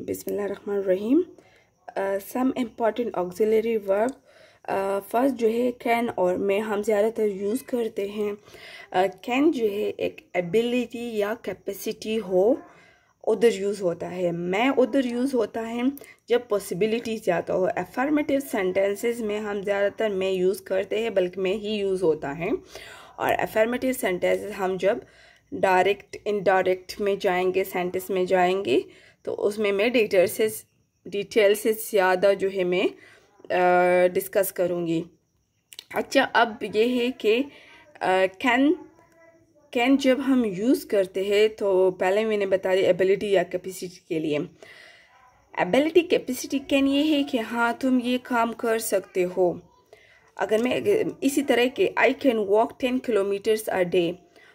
बिसमीम some important auxiliary verb first जो है कैन और मैं हम ज़्यादातर यूज़ करते हैं कैन uh, जो है एक एबिलिटी या कैपेसिटी हो उधर यूज़ होता है मैं उधर यूज़ होता है जब पॉसिबिलिटी ज़्यादा हो एफर्मेटिव सेंटेंसेस में हम ज़्यादातर मैं यूज़ करते हैं बल्कि मैं ही यूज़ होता है और एफर्मेटिव सेंटेंसेस हम जब डायरेक्ट इनडायरेक्ट में जाएंगे सेंटेंस में जाएंगे तो उसमें मैं डिटेल से डिटेल से ज़्यादा जो है मैं डिस्कस करूँगी अच्छा अब ये है कि कैन कैन जब हम यूज़ करते हैं तो पहले मैंने बता दी एबिलिटी या कैपेसिटी के लिए एबिलिटी कैपेसिटी कैन ये है कि हाँ तुम ये काम कर सकते हो अगर मैं इसी तरह के I can walk ten kilometres a day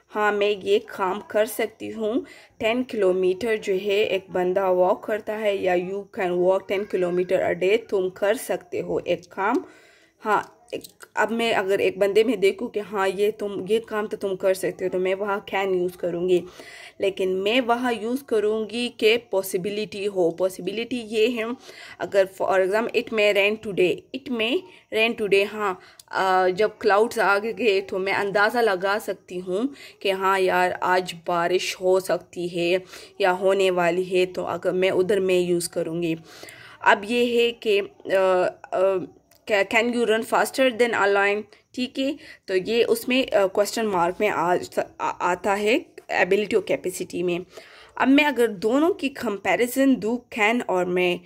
हाँ मैं ये काम कर सकती हूँ टेन किलोमीटर जो है एक बंदा वॉक करता है या you can walk ten kilometre a day तुम कर सकते हो एक काम हाँ अब मैं अगर एक बंदे में देखूँ कि हाँ ये तुम ये काम तो तुम कर सकते हो तो मैं वहाँ कैन यूज़ करूँगी लेकिन मैं वहाँ यूज़ करूँगी कि पॉसिबिलिटी हो पॉसिबिलिटी ये है अगर for example it may rain today it may rain today हाँ आ, जब क्लाउड्स आ गए तो मैं अंदाज़ा लगा सकती हूँ कि हाँ यार आज बारिश हो सकती है या होने वाली है तो अगर मैं उधर मैं यूज़ करूँगी अब ये है कि can you run faster than a lion ठीक है तो ये उसमें क्वेश्चन मार्क में आ, आ, आता है एबिलिटी और कैपेसिटी में अब मैं अगर दोनों की कंपैरिजन दू कैन और मैं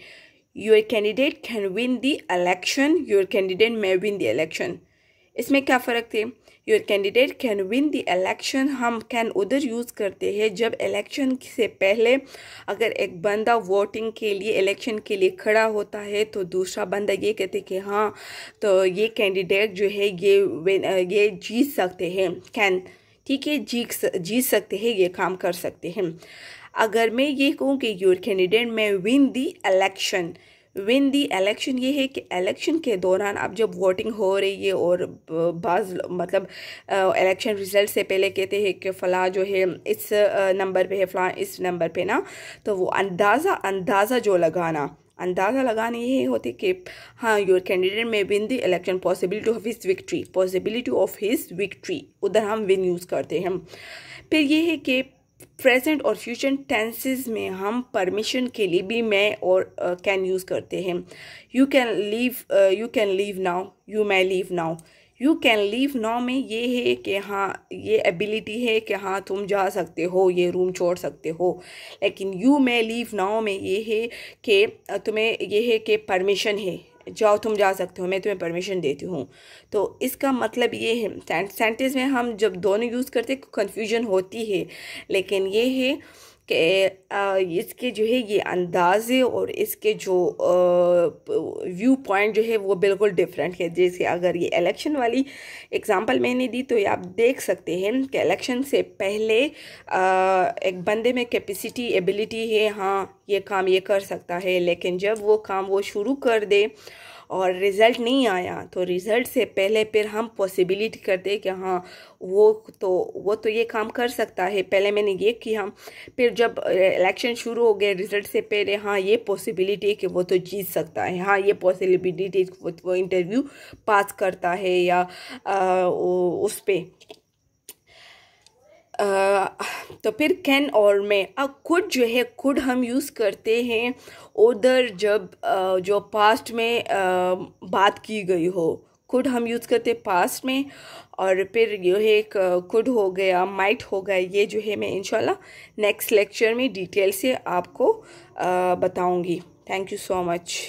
your candidate can win the election your candidate may win the election इसमें क्या फ़र्क थे your candidate can win the election हम कैन उधर यूज़ करते हैं जब इलेक्शन से पहले अगर एक बंदा वोटिंग के लिए इलेक्शन के लिए खड़ा होता है तो दूसरा बंदा ये कहते कि हाँ तो ये कैंडिडेट जो है ये ये जीत सकते हैं कैन ठीक है जीत जीत सकते हैं ये काम कर सकते हैं अगर मैं ये कहूँ कि your candidate may win the election win the election ये है कि इलेक्शन के दौरान अब जब वोटिंग हो रही है और बाज मतलब इलेक्शन रिजल्ट से पहले कहते हैं कि फ़लाँ जो है इस नंबर पे है फ़लाँ इस नंबर पे ना तो वो अंदाज़ा अंदाज़ा जो लगाना अंदाज़ा लगाने यही होती कि हाँ your candidate may win the election possibility of his victory possibility of his victory उधर हम विन यूज़ करते हैं फिर ये है कि प्रेजेंट और फ्यूचर टेंसेस में हम परमिशन के लिए भी मैं और कैन uh, यूज़ करते हैं you can leave you can leave now you may leave now you can leave now में ये है कि हाँ ये एबिलिटी है कि हाँ तुम जा सकते हो ये रूम छोड़ सकते हो लेकिन यू मै लीव नाउ में ये है कि तुम्हें ये है कि परमिशन है जाओ तुम जा सकते हो मैं तुम्हें परमिशन देती हूँ तो इसका मतलब ये है सेंटेंस में हम जब दोनों यूज़ करते कन्फ्यूजन होती है लेकिन ये है कि इसके जो है ये अंदाज़े और इसके जो व्यू पॉइंट जो है वो बिल्कुल डिफरेंट है जैसे अगर ये इलेक्शन वाली एग्जांपल मैंने दी तो ये आप देख सकते हैं कि इलेक्शन से पहले एक बंदे में कैपेसिटी एबिलिटी है हाँ ये काम ये कर सकता है लेकिन जब वो काम वो शुरू कर दे और रिज़ल्ट नहीं आया तो रिज़ल्ट से पहले फिर हम पॉसिबिलिटी करते कि हाँ वो तो वो तो ये काम कर सकता है पहले मैंने ये कि हम फिर जब इलेक्शन शुरू हो गए रिज़ल्ट से पहले हाँ ये पॉसिबिलिटी है कि वो तो जीत सकता है हाँ ये पॉसिबिलिटी वो, वो इंटरव्यू पास करता है या आ, उस पर तो फिर कैन और में अब खुद जो है खुद हम यूज़ करते हैं उधर जब जो पास्ट में बात की गई हो खुद हम यूज़ करते पास्ट में और फिर जो है एक खुद हो गया माइट हो गया ये जो है मैं इंशाल्लाह नेक्स्ट लेक्चर में डिटेल से आपको बताऊंगी थैंक यू सो मच